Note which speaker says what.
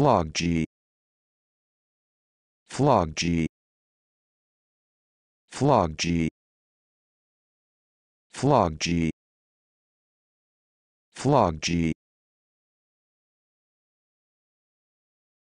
Speaker 1: flog G flog G flog G flog G flog G